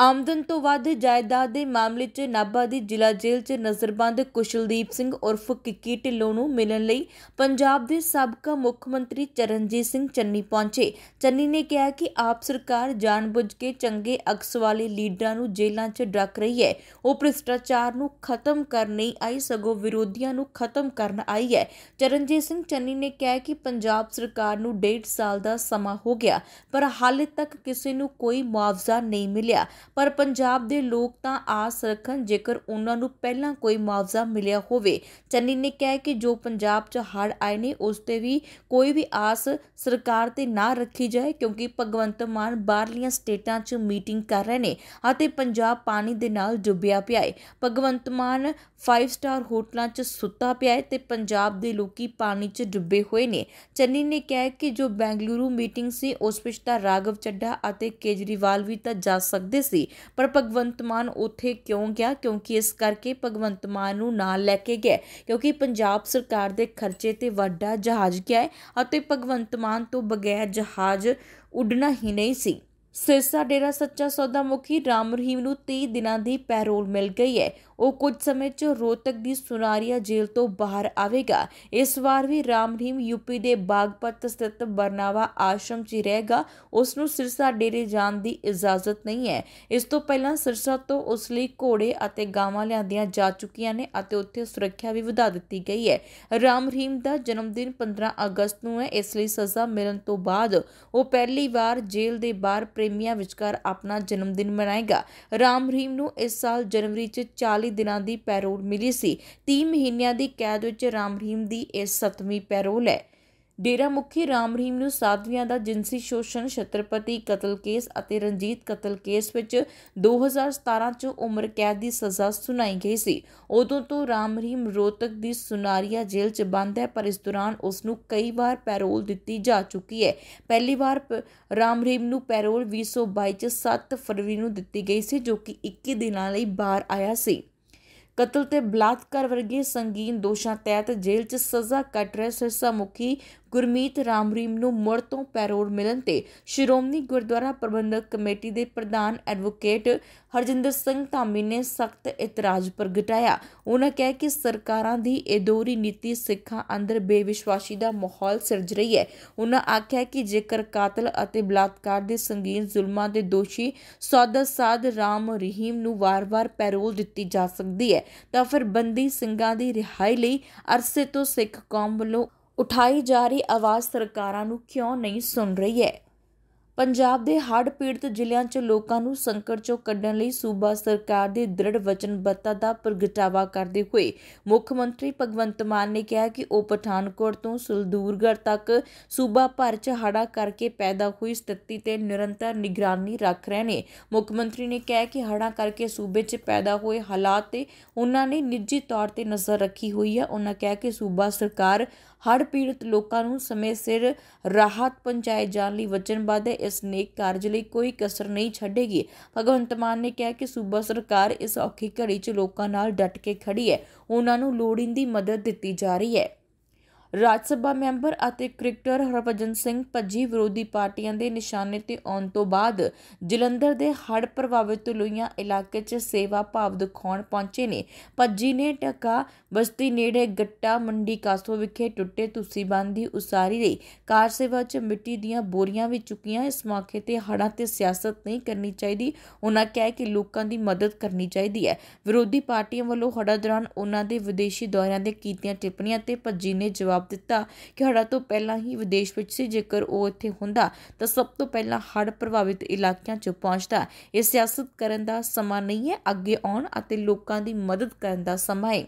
ਆਮਦਨ ਤੋਂ ਵੱਧ ਜਾਇਦਾਦ ਦੇ ਮਾਮਲੇ 'ਚ ਨਾਭਾ ਦੀ ਜ਼ਿਲ੍ਹਾ ਜੇਲ੍ਹ 'ਚ ਨਜ਼ਰਬੰਦ ਕੁਸ਼ਲਦੀਪ ਸਿੰਘ ਉਰਫ ਕਿੱਕੀ ਢਿੱਲੋਂ ਨੂੰ ਮਿਲਣ ਲਈ ਪੰਜਾਬ ਦੇ ਸਾਬਕਾ ਮੁੱਖ ਮੰਤਰੀ ਚਰਨਜੀਤ ਸਿੰਘ ਚੰਨੀ ਪਹੁੰਚੇ ਚੰਨੀ ਨੇ ਕਿਹਾ ਕਿ ਆਪ ਸਰਕਾਰ ਜਾਣਬੁੱਝ ਕੇ ਚੰਗੇ ਅਕਸ ਵਾਲੇ ਲੀਡਰਾਂ ਨੂੰ ਜੇਲ੍ਹਾਂ 'ਚ ਡੱਕ ਰਹੀ ਹੈ ਉਹ ਭ੍ਰਿਸ਼ਟਾਚਾਰ ਨੂੰ ਖਤਮ ਕਰਨ ਨਹੀਂ ਆਈ ਸਗੋਂ ਵਿਰੋਧੀਆਂ ਨੂੰ ਖਤਮ ਕਰਨ ਆਈ ਹੈ ਚਰਨਜੀਤ ਸਿੰਘ ਚੰਨੀ ਨੇ ਕਿਹਾ ਕਿ ਪੰਜਾਬ ਸਰਕਾਰ ਨੂੰ 1.5 ਸਾਲ ਦਾ ਸਮਾਂ ਹੋ ਗਿਆ ਪਰ ਹਾਲੇ ਤੱਕ ਕਿਸੇ ਨੂੰ ਕੋਈ ਮੁਆਵਜ਼ਾ ਨਹੀਂ ਮਿਲਿਆ ਪਰ ਪੰਜਾਬ ਦੇ ਲੋਕ ਤਾਂ ਆਸ ਰੱਖਣ ਜੇਕਰ ਉਹਨਾਂ ਨੂੰ ਪਹਿਲਾਂ ਕੋਈ ਮੁਆਵਜ਼ਾ ਮਿਲਿਆ ਹੋਵੇ ਚੰਨੀ ਨੇ ਕਿਹਾ ਕਿ ਜੋ ਪੰਜਾਬ 'ਚ ਹੜ ਆਏ ਨੇ ਉਸ ਤੇ ਵੀ ਕੋਈ ਵੀ ਆਸ ਸਰਕਾਰ ਤੇ ਨਾ ਰੱਖੀ ਜਾਏ ਕਿਉਂਕਿ ਭਗਵੰਤ ਮਾਨ ਬਾਹਰਲੀਆਂ ਸਟੇਟਾਂ 'ਚ ਮੀਟਿੰਗ ਕਰ ਰਹੇ ਨੇ ਅਤੇ ਪੰਜਾਬ ਪਾਣੀ ਦੇ ਨਾਲ ਡੁੱਬਿਆ ਪਿਆ ਹੈ ਭਗਵੰਤ ਮਾਨ 5 ਸਟਾਰ ਹੋਟਲਾਂ 'ਚ ਸੁੱਤਾ ਪਿਆ ਹੈ ਤੇ ਪੰਜਾਬ ਦੇ ਲੋਕੀ ਪਾਣੀ 'ਚ ਡੁੱਬੇ ਹੋਏ ਨੇ ਚੰਨੀ ਨੇ ਕਿਹਾ ਕਿ ਜੋ ਬੈਂਗਲੁਰੂ ਮੀਟਿੰਗ ਸੀ ਉਸ ਵਿੱਚ ਤਾਂ ਰਾਘਵ ਚੱਡਾ ਅਤੇ ਕੇਜਰੀਵਾਲ ਵੀ ਤਾਂ ਜਾ ਸਕਦੇ ਸੀ ਸੀ ਪਰ ਭਗਵੰਤ ਮਾਨ ਉੱਥੇ ਕਿਉਂ ਗਿਆ ਕਿਉਂਕਿ ਇਸ ਕਰਕੇ ਭਗਵੰਤ ਮਾਨ ਨੂੰ ਨਾਲ ਲੈ ਕੇ ਗਿਆ ਕਿਉਂਕਿ ਪੰਜਾਬ ਸਰਕਾਰ ਦੇ ਖਰਚੇ ਤੇ ਵੱਡਾ ਜਹਾਜ਼ ਗਿਆ ਅਤੇ ਭਗਵੰਤ ਮਾਨ ਤੋਂ ਬਗੈਰ ਜਹਾਜ਼ ਉੱਡਣਾ ਹੀ ਨਹੀਂ ਸੀ ਸਿਰਸਾ ਡੇਰਾ ਸੱਚਾ ਸੌਦਾ ਮੁਖੀ ਰਾਮ ਰਹੀਮ ਨੂੰ 30 ਦਿਨਾਂ ਦੀ ਪੈਰੋਲ ਮਿਲ ਗਈ ਹੈ ਉਹ ਕੁਝ ਸਮੇਂ 'ਚ ਰੋਤਕ ਦੀ ਸੁਨਾਰੀਆ ਜੇਲ੍ਹ ਤੋਂ ਬਾਹਰ ਆਵੇਗਾ ਇਸ ਵਾਰ ਵੀ ਰਾਮ ਰਹੀਮ ਯੂਪੀ ਦੇ ਬਾਗਪਤ ਸਥਿਤ ਬਰਨਾਵਾ ਆਸ਼ਰਮ 'ਚ ਰਹੇਗਾ ਉਸ ਨੂੰ ਸਿਰਸਾ ਡੇਰੇ ਜਾਣ ਦੀ ਇਜਾਜ਼ਤ ਨਹੀਂ ਹੈ ਇਸ ਤੋਂ ਪਹਿਲਾਂ ਸਿਰਸਾ ਤੋਂ ਉਸ ਲਈ ਘੋੜੇ ਅਤੇ ਗਾਵਾਂ ਲਿਆਂਦੀਆਂ ਜਾ ਚੁੱਕੀਆਂ ਨੇ ਅਤੇ ਉੱਥੇ ਸੁਰੱਖਿਆ ਵੀ ਵਧਾ ਦਿੱਤੀ ਗਈ ਹੈ ਰਾਮ ਰਹੀਮ ਦਾ ਜਨਮ ਦਿਨ 15 ਅਗਸਤ ਨੂੰ ਹੈ ਇਸ ਲਈ ਸਜ਼ਾ ਮਿਲਣ ਤੋਂ ਬਾਅਦ ਉਹ ਪਹਿਲੀ ਵਾਰ ਜੇਲ੍ਹ ਦੇ ਬਾਹਰ ਪ੍ਰੇਮੀਆਂ ਵਿਚਕਾਰ ਆਪਣਾ ਜਨਮ ਦਿਨ ਮਨਾਏਗਾ ਰਾਮ ਰਹੀਮ ਨੂੰ ਇਸ ਸਾਲ ਜਨਵਰੀ 'ਚ 40 ਦਿਨਾਂ ਦੀ ਪੈਰੋਲ ਮਿਲੀ ਸੀ 3 ਮਹੀਨਿਆਂ ਦੀ ਕੈਦ ਵਿੱਚ ਰਾਮ ਰਹੀਮ ਦੀ ਇਹ 7ਵੀਂ ਪੈਰੋਲ ਹੈ ਡੇਰਾ ਮੁਖੀ ਰਾਮ ਰਹੀਮ ਨੂੰ ਸਾਧਵੀਆਂ ਦਾ ਜਿੰਸੀ ਸ਼ੋਸ਼ਣ ਛਤਰਪਤੀ ਕਤਲ ਕੇਸ ਅਤੇ ਰਣਜੀਤ ਕਤਲ ਕੇਸ ਵਿੱਚ 2017 ਚ ਉਮਰ ਕੈਦ ਦੀ ਸਜ਼ਾ ਸੁਣਾਈ ਗਈ ਸੀ ਉਦੋਂ ਤੋਂ ਰਾਮ ਰਹੀਮ ਰੋਤਕ ਦੀ ਸੁਨਾਰੀਆ ਜੇਲ੍ਹ 'ਚ ਬੰਦ ਹੈ ਪਰ ਇਸ ਦੌਰਾਨ ਉਸ ਨੂੰ ਕਈ ਵਾਰ ਪੈਰੋਲ ਦਿੱਤੀ ਜਾ ਚੁੱਕੀ ਹੈ ਪਹਿਲੀ ਵਾਰ ਰਾਮ ਰਹੀਮ ਨੂੰ ਪੈਰੋਲ 2022 ਚ 7 ਫਰਵਰੀ ਨੂੰ ਦਿੱਤੀ ਗਈ ਸੀ ਜੋ ਕਿ 21 ਦਿਨਾਂ ਲਈ ਬਾਹਰ ਆਇਆ ਸੀ ਕਤਲ ਤੇ ਬਲਾਤਕਾਰ ਵਰਗੇ ਸੰਗੀਨ ਦੋਸ਼ਾਂ ਤਹਿਤ ਜੇਲ੍ਹ 'ਚ ਸਜ਼ਾ ਕੱਟ ਰਿਹਾ ਸਿਰਸਾ ਮੁਖੀ ਗੁਰਮੀਤ ਰਾਮਰੀਮ ਨੂੰ ਮੁੜ ਤੋਂ ਪੈਰੋਲ ਮਿਲਣ ਤੇ ਸ਼੍ਰੋਮਣੀ ਗੁਰਦੁਆਰਾ ਪ੍ਰਬੰਧਕ ਕਮੇਟੀ ਦੇ ਪ੍ਰਧਾਨ ਐਡਵੋਕੇਟ ਹਰਜਿੰਦਰ ਸਿੰਘ ਧਾਮੀ ਨੇ ਸਖਤ ਇਤਰਾਜ਼ ਪ੍ਰਗਟਾਇਆ ਉਹਨਾਂ ਕਹਿ ਕਿ ਸਰਕਾਰਾਂ ਦੀ ਇਹ ਦੋਰੀ ਨੀਤੀ ਸਿੱਖਾਂ ਅੰਦਰ ਬੇਵਿਸ਼ਵਾਸੀ ਦਾ ਮਾਹੌਲ ਸਿਰਜ ਰਹੀ ਹੈ ਉਹਨਾਂ ਆਖਿਆ ਕਿ ਜੇਕਰ ਕਾਤਲ ਅਤੇ ਬਲਾਤਕਾਰ ਦੇ ਸੰਗੀਨ ਜ਼ੁਲਮਾਂ ਦੇ ਦੋਸ਼ੀ ਸੌਦਾ ਸਾਦ ਰਾਮ ਰਹੀਮ ਨੂੰ ਵਾਰ-ਵਾਰ ਪੈਰੋਲ ਦਿੱਤੀ ਜਾ ਸਕਦੀ ਹੈ ਤਾਂ ਫਿਰ ਬੰਦੀ ਸਿੰਘਾਂ ਦੀ ਰਿਹਾਈ ਲਈ ਅਰਸੇ ਤੋਂ ਸਿੱਖ ਕੌਮ ਵੱਲੋਂ ਉਠਾਈ ਜਾ ਰਹੀ ਆਵਾਜ਼ ਸਰਕਾਰਾਂ ਨੂੰ ਕਿਉਂ ਨਹੀਂ ਸੁਣ ਰਹੀ ਹੈ ਪੰਜਾਬ ਦੇ ਹੜ੍ਹ ਪੀੜਤ ਜ਼ਿਲ੍ਹਿਆਂ 'ਚ ਲੋਕਾਂ ਨੂੰ ਸੰਕਟ 'ਚੋਂ ਕੱਢਣ ਲਈ ਸੂਬਾ ਸਰਕਾਰ ਦੇ ਦ੍ਰਿੜ ਵਚਨਬੱਧਤਾ ਦਾ ਪ੍ਰਗਟਾਵਾ ਕਰਦੇ ਹੋਏ ਮੁੱਖ ਮੰਤਰੀ ਭਗਵੰਤ ਮਾਨ ਨੇ ਕਿਹਾ ਕਿ ਉਹ ਪਠਾਨਕੋਟ ਤੋਂ ਸੁਲਦੂਰਗੜ ਤੱਕ ਸੂਬਾ ਭਰ 'ਚ ਹੜ੍ਹਾਂ ਕਰਕੇ ਪੈਦਾ ਹੋਈ ਸਥਿਤੀ ਤੇ ਨਿਰੰਤਰ ਨਿਗਰਾਨੀ ਰੱਖ ਰਹੇ ਨੇ ਮੁੱਖ ਮੰਤਰੀ ਨੇ ਕਿਹਾ ਕਿ ਹੜ੍ਹਾਂ ਕਰਕੇ ਸੂਬੇ 'ਚ ਪੈਦਾ ਹੋਏ ਹਾਲਾਤ ਤੇ ਉਹਨਾਂ ਨੇ ਨਿੱਜੀ ਤੌਰ ਤੇ ਨਜ਼ਰ ਰੱਖੀ ਹੋਈ ਹੈ ਉਹਨਾਂ ਕਿਹਾ ਕਿ ਸੂਬਾ ਸਰਕਾਰ ਹਰ ਪੀੜਤ ਲੋਕਾਂ ਨੂੰ ਸਮੇਂ ਸਿਰ ਰਾਹਤ ਪਹੁੰਚਾਏ ਜਾਣ ਲਈ ਵਚਨਬੱਧ ਹੈ ਇਸ ਨੇਕ ਕਾਰਜ ਲਈ ਕੋਈ ਕਸਰ ਨਹੀਂ ਛੱਡੇਗੀ ਭਗਵੰਤ ਮਾਨ ਨੇ ਕਿਹਾ ਕਿ ਸੂਬਾ ਸਰਕਾਰ ਇਸ ਔਖੀ ਘੜੀ 'ਚ ਲੋਕਾਂ ਨਾਲ ਡਟ ਕੇ ਖੜੀ ਹੈ ਉਹਨਾਂ ਨੂੰ ਲੋੜੀਂਦੀ ਮਦਦ ਦਿੱਤੀ ਜਾ ਰਹੀ ਹੈ ਰਾਜ ਸਭਾ ਮੈਂਬਰ ਅਤੇ ਕ੍ਰਿਕਟਰ ਹਰਭਜਨ ਸਿੰਘ ਭੱਜੀ ਵਿਰੋਧੀ ਪਾਰਟੀਆਂ ਦੇ ਨਿਸ਼ਾਨੇ ਤੇ ਆਉਣ ਤੋਂ ਬਾਅਦ ਜਲੰਧਰ ਦੇ ਹੜ੍ਹ ਪ੍ਰਭਾਵਿਤ ਲੁਈਆਂ ਇਲਾਕੇ 'ਚ ਸੇਵਾ ਭਾਵ ਦਿਖਾਉਣ ਪਹੁੰਚੇ ਨੇ ਭੱਜੀ ਨੇ ਟਕਾ ਬਸਤੀ ਨੇੜੇ ਗੱਟਾ ਮੰਡੀ ਕਾਸੋ ਵਿਖੇ ਟੁੱਟੇ ਤੁਸੀ ਬੰਦੀ ਉਸਾਰੀ ਲਈ ਕਾਰ ਸੇਵਾ 'ਚ ਮਿੱਟੀ ਦੀਆਂ ਬੋਰੀਆਂ ਵੀ ਚੁੱਕੀਆਂ ਇਸ ਮੌਕੇ ਤੇ ਹੜ੍ਹਾਂ ਤੇ ਸਿਆਸਤ ਨਹੀਂ ਕਰਨੀ ਚਾਹੀਦੀ ਉਹਨਾਂ ਕਹਿ ਕਿ ਲੋਕਾਂ ਦੀ ਮਦਦ ਕਰਨੀ ਚਾਹੀਦੀ ਹੈ ਵਿਰੋਧੀ ਪਾਰਟੀਆਂ ਵੱਲੋਂ ਹੜ੍ਹਾਂ ਦੌਰਾਨ ਉਹਨਾਂ ਦੇ ਵਿਦੇਸ਼ੀ ਦੌਰਿਆਂ ਦੇ ਕੀਤੀਆਂ ਟਿੱਪਣੀਆਂ ਤੇ ਭੱਜੀ ਨੇ ਜਵਾਬ ਜਵਾਬ ਦਿੱਤਾ ਕਿ ਹੜਾ ਤੋਂ ਪਹਿਲਾਂ ਹੀ ਵਿਦੇਸ਼ ਵਿੱਚ ਸੀ ਜੇਕਰ ਉਹ ਇੱਥੇ ਹੁੰਦਾ ਤਾਂ ਸਭ ਤੋਂ ਪਹਿਲਾਂ ਹੜ੍ਹ ਪ੍ਰਭਾਵਿਤ ਇਲਾਕਿਆਂ 'ਚ ਪਹੁੰਚਦਾ ਇਹ ਸਿਆਸਤ ਕਰਨ ਦਾ ਸਮਾਂ ਨਹੀਂ ਹੈ ਅੱਗੇ ਆਉਣ ਅਤੇ ਲੋਕਾਂ ਦੀ ਮਦਦ ਕਰਨ ਦਾ ਸਮਾਂ ਹੈ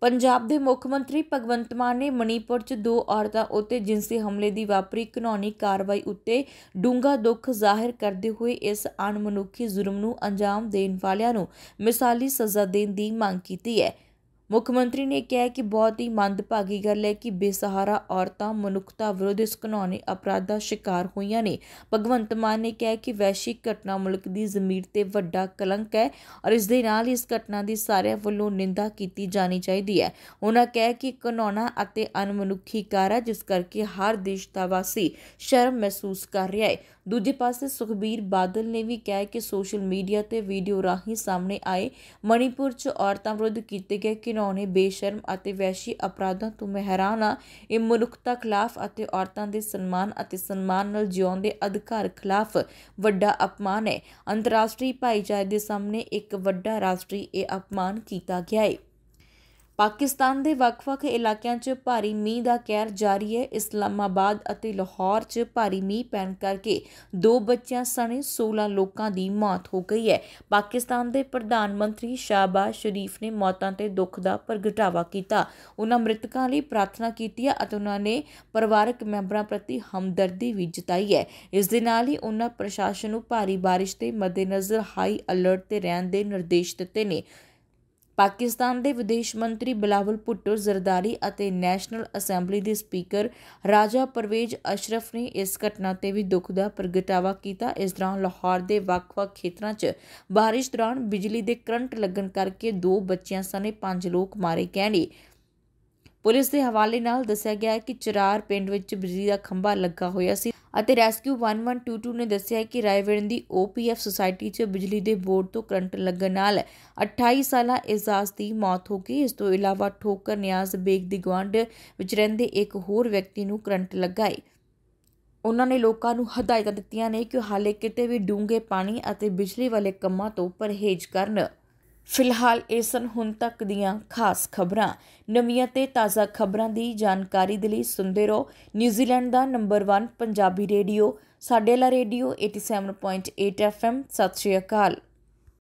ਪੰਜਾਬ ਦੇ ਮੁੱਖ ਮੰਤਰੀ ਭਗਵੰਤ ਮਾਨ ਨੇ ਮਣੀਪੁਰ 'ਚ ਦੋ ਔਰਤਾਂ ਉੱਤੇ ਜਿੰਸੀ ਹਮਲੇ ਦੀ ਵਾਪਰੀ ਕਾਨੂੰਨੀ ਕਾਰਵਾਈ ਉੱਤੇ ਡੂੰਘਾ ਦੁੱਖ ਜ਼ਾਹਿਰ ਕਰਦੇ ਹੋਏ ਇਸ ਅਣਮਨੁੱਖੀ ਜ਼ੁਰਮ ਨੂੰ ਅੰਜਾਮ ਦੇਣ ਵਾਲਿਆਂ ਨੂੰ ਮਿਸਾਲੀ ਸਜ਼ਾ ਦੇਣ ਦੀ ਮੰਗ ਕੀਤੀ ਹੈ ਮੁੱਖ ਮੰਤਰੀ ਨੇ ਕਿਹਾ ਕਿ ਬਹੁਤ ਹੀ ਮੰਦਭਾਗੀ ਗੱਲ ਹੈ ਕਿ ਬੇਸਹਾਰਾ ਔਰਤਾਂ ਮਨੁੱਖਤਾ ਵਿਰੁੱਧ ਇਸ ਘਨੌਣੇ ਅਪਰਾਧ ਦਾ ਸ਼ਿਕਾਰ ਹੋਈਆਂ ਨੇ ਭਗਵੰਤ ਮਾਨ ਨੇ ਕਿਹਾ ਕਿ ਵੈਸ਼ਿਕ ਘਟਨਾ ਮੁਲਕ ਦੀ ਜ਼ਮੀਰ ਤੇ ਵੱਡਾ ਕਲੰਕ ਹੈ ਔਰ ਇਸ ਦੇ ਨਾਲ ਇਸ ਘਟਨਾ ਦੀ ਸਾਰਿਆਂ ਵੱਲੋਂ ਨਿੰਦਾ ਕੀਤੀ ਜਾਣੀ ਚਾਹੀਦੀ ਹੈ ਉਹਨਾਂ ਕਹਿ ਕਿ ਘਨੌਣਾ ਅਤੇ ਅਨਮਨੁੱਖੀ ਕਾਰਜ ਜਿਸ ਕਰਕੇ ਹਰ ਦੇਸ਼ ਦਾ ਵਾਸੀ ਸ਼ਰਮ ਮਹਿਸੂਸ ਕਰ ਰਿਹਾ ਹੈ ਦੂਜੇ ਪਾਸੇ ਸੁਖਬੀਰ ਬਾਦਲ ਨੇ ਵੀ ਕਿਹਾ ਕਿ ਸੋਸ਼ਲ ਮੀਡੀਆ ਤੇ ਵੀਡੀਓ ਰਾਹੀਂ ਸਾਹਮਣੇ ਆਏ ਮਣੀਪੁਰ 'ਚ ਔਰਤਾਂ ਵਿਰੁੱਧ ਕੀਤੇ ਗਏ ਕਿਨੌਨੇ ਬੇਸ਼ਰਮ ਅਤੇ ਵੈਸ਼ੀ ਅਪਰਾਧਾਂ ਤੋਂ ਮਹਿਰਾਨ ਆ ਇਹ ਮਨੁੱਖਤਾ ਖਿਲਾਫ ਅਤੇ ਔਰਤਾਂ ਦੇ ਸਨਮਾਨ ਅਤੇ ਸਨਮਾਨ ਨਾਲ ਜਿਉਣ ਦੇ ਅਧਿਕਾਰ ਖਿਲਾਫ ਵੱਡਾ ਅਪਮਾਨ ਹੈ ਅੰਤਰਰਾਸ਼ਟਰੀ ਭਾਈਚਾਰੇ ਦੇ ਸਾਹਮਣੇ ਇੱਕ ਵੱਡਾ ਰਾਸ਼ਟਰੀ ਇਹ ਅਪਮਾਨ ਕੀਤਾ ਗਿਆ ਹੈ ਪਾਕਿਸਤਾਨ ਦੇ ਵੱਖ-ਵੱਖ ਇਲਾਕਿਆਂ 'ਚ ਭਾਰੀ ਮੀਂਹ ਦਾ ਕਹਿਰ ਜਾਰੀ ਹੈ ਇਸਲਾਮਾਬਾਦ ਅਤੇ ਲਾਹੌਰ 'ਚ ਭਾਰੀ ਮੀਂਹ ਪੈਣ ਕਰਕੇ ਦੋ ਬੱਚਿਆਂ ਸਣੇ 16 ਲੋਕਾਂ ਦੀ ਮੌਤ ਹੋ ਗਈ ਹੈ ਪਾਕਿਸਤਾਨ ਦੇ ਪ੍ਰਧਾਨ ਮੰਤਰੀ ਸ਼ਾਹਬਾਜ਼ ਸ਼ਰੀਫ ਨੇ ਮੌਤਾਂ ਤੇ ਦੁੱਖ ਦਾ ਪ੍ਰਗਟਾਵਾ ਕੀਤਾ ਉਹਨਾਂ ਮ੍ਰਿਤਕਾਂ ਲਈ ਪ੍ਰਾਰਥਨਾ ਕੀਤੀ ਹੈ ਅਤੇ ਉਹਨਾਂ ਨੇ ਪਰਿਵਾਰਕ ਮੈਂਬਰਾਂ ਪ੍ਰਤੀ ਹਮਦਰਦੀ ਵੀ ਜਤਾਈ ਹੈ ਇਸ ਦੇ ਨਾਲ ਹੀ ਉਹਨਾਂ ਪ੍ਰਸ਼ਾਸਨ ਨੂੰ ਭਾਰੀ ਬਾਰਿਸ਼ ਦੇ ਮੱਦੇਨਜ਼ਰ ਹਾਈ ਅਲਰਟ ਤੇ ਰਹਿਣ ਦੇ ਨਿਰਦੇਸ਼ ਦਿੱਤੇ ਨੇ ਪਾਕਿਸਤਾਨ ਦੇ ਵਿਦੇਸ਼ ਮੰਤਰੀ ਬਲਾਵਲ ਭੁੱਟੋ ਜ਼ਰਦਾਰੀ ਅਤੇ ਨੈਸ਼ਨਲ ਅਸੈਂਬਲੀ ਦੇ ਸਪੀਕਰ ਰਾਜਾ ਪਰਵੇਜ਼ ਅਸ਼ਰਫ ਨੇ ਇਸ ਘਟਨਾ ਤੇ ਵੀ ਦੁੱਖ ਦਾ ਪ੍ਰਗਟਾਵਾ ਕੀਤਾ ਇਸ ਦੌਰਾਨ ਲਾਹੌਰ ਦੇ ਵੱਖ-ਵੱਖ ਖੇਤਰਾਂ 'ਚ ਬਾਰਿਸ਼ ਦੌਰਾਨ ਬਿਜਲੀ ਦੇ ਕਰੰਟ ਲੱਗਣ ਕਰਕੇ ਦੋ ਬੱਚਿਆਂ ਸਣੇ ਪੰਜ ਲੋਕ ਮਾਰੇ ਗਏ ਪੁਲਿਸ ਦੇ ਹਵਾਲੇ ਨਾਲ ਦੱਸਿਆ ਗਿਆ ਹੈ ਕਿ ਚਰਾਰ ਪਿੰਡ ਵਿੱਚ ਬਿਜਲੀ ਦਾ ਖੰਭਾ ਲੱਗਾ ਹੋਇਆ ਸੀ ਅਤੇ ਰੈਸਕਿਊ 1122 ਨੇ ਦੱਸਿਆ ਕਿ ਰਾਏਵਿੰਡ ਦੀ OPF ਸੁਸਾਇਟੀ 'ਚ ਬਿਜਲੀ ਦੇ ਬੋਰਡ ਤੋਂ ਕਰੰਟ ਲੱਗਣ ਨਾਲ 28 ਸਾਲਾ ਇਜ਼ਾਜ਼ ਦੀ ਮੌਤ ਹੋ ਗਈ ਇਸ ਤੋਂ ਇਲਾਵਾ ਠੋਕਰ ਨਿਆਜ਼ ਬੇਗ ਦੀ ਗਵੰਡ ਵਿੱਚ ਰਹਿੰਦੇ ਇੱਕ ਹੋਰ ਵਿਅਕਤੀ ਨੂੰ ਕਰੰਟ ਲੱਗਾ ਹੈ ਉਹਨਾਂ ਨੇ ਲੋਕਾਂ ਨੂੰ ਹਦਾਇਤਾਂ ਦਿੱਤੀਆਂ ਨੇ ਕਿ ਹਾਲੇ ਕਿਤੇ ਵੀ ਡੂੰਘੇ ਪਾਣੀ ਅਤੇ ਬਿਜਲੀ ਵਾਲੇ ਕੰਮਾਂ ਤੋਂ ਪਰਹੇਜ਼ ਕਰਨ ਫਿਲਹਾਲ ਇਹ ਸਨ ਹੁਣ ਤੱਕ ਦੀਆਂ ਖਾਸ ਖਬਰਾਂ ਨਵੀਆਂ ਤੇ ਤਾਜ਼ਾ ਖਬਰਾਂ ਦੀ ਜਾਣਕਾਰੀ ਦੇ ਲਈ ਸੁਣਦੇ ਰਹੋ ਨਿਊਜ਼ੀਲੈਂਡ ਦਾ ਨੰਬਰ 1 ਪੰਜਾਬੀ ਰੇਡੀਓ ਸਾਡੇ ਲਾ ਰੇਡੀਓ 87.8 FM ਸਤਿ ਸ਼੍ਰੀ ਅਕਾਲ